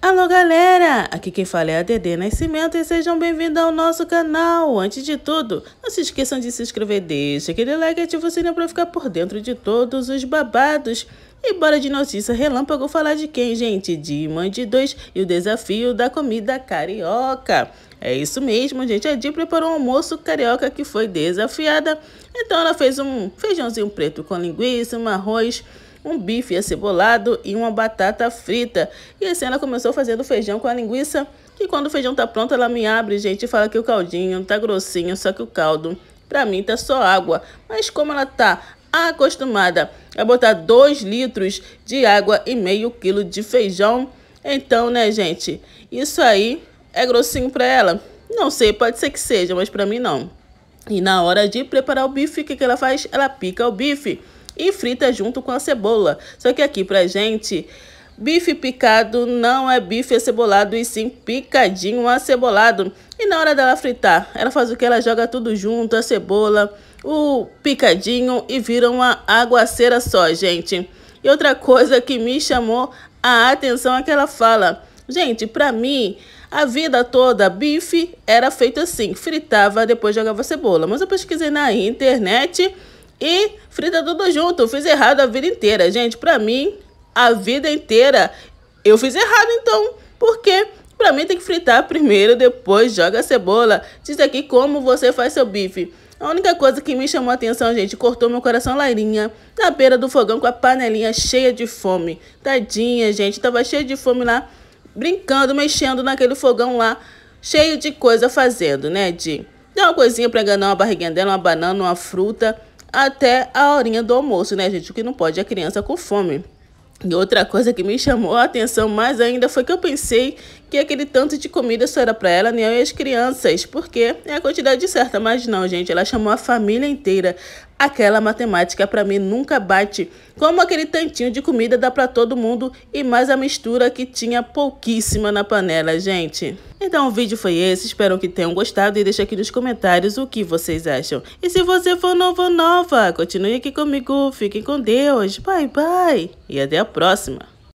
Alô galera, aqui quem fala é a DD Nascimento e sejam bem-vindos ao nosso canal. Antes de tudo, não se esqueçam de se inscrever, deixa aquele like e ativa o sininho para ficar por dentro de todos os babados. E bora de notícia relâmpago falar de quem, gente? De de dois e o desafio da comida carioca. É isso mesmo, gente. A Di preparou um almoço carioca que foi desafiada. Então ela fez um feijãozinho preto com linguiça, um arroz um bife acebolado e uma batata frita. E assim ela começou fazendo feijão com a linguiça, que quando o feijão tá pronto ela me abre, gente, e fala que o caldinho tá grossinho, só que o caldo para mim tá só água. Mas como ela tá acostumada a botar 2 litros de água e meio quilo de feijão, então, né, gente, isso aí é grossinho para ela. Não sei, pode ser que seja, mas para mim não. E na hora de preparar o bife, o que, que ela faz? Ela pica o bife e frita junto com a cebola. Só que aqui pra gente, bife picado não é bife acebolado e sim picadinho acebolado. E na hora dela fritar, ela faz o que? Ela joga tudo junto, a cebola, o picadinho e vira uma aguaceira só, gente. E outra coisa que me chamou a atenção é que ela fala... Gente, para mim, a vida toda, bife era feito assim, fritava, depois jogava cebola. Mas eu pesquisei na internet e frita tudo junto. Eu fiz errado a vida inteira. Gente, pra mim, a vida inteira, eu fiz errado então. Porque pra mim tem que fritar primeiro, depois joga a cebola. Diz aqui como você faz seu bife. A única coisa que me chamou a atenção, gente, cortou meu coração lairinha na beira do fogão com a panelinha cheia de fome. Tadinha, gente, tava cheia de fome lá, brincando, mexendo naquele fogão lá, cheio de coisa fazendo, né, de uma coisinha pra enganar uma barriguinha dela, uma banana, uma fruta até a horinha do almoço, né, gente? O que não pode é criança com fome. E outra coisa que me chamou a atenção mais ainda foi que eu pensei que aquele tanto de comida só era para ela, nem eu e as crianças, porque é a quantidade certa. Mas não, gente, ela chamou a família inteira. Aquela matemática para mim nunca bate. Como aquele tantinho de comida dá para todo mundo e mais a mistura que tinha pouquíssima na panela, gente. Então o vídeo foi esse, espero que tenham gostado e deixe aqui nos comentários o que vocês acham. E se você for novo ou nova, continue aqui comigo, fiquem com Deus, bye bye e até a próxima.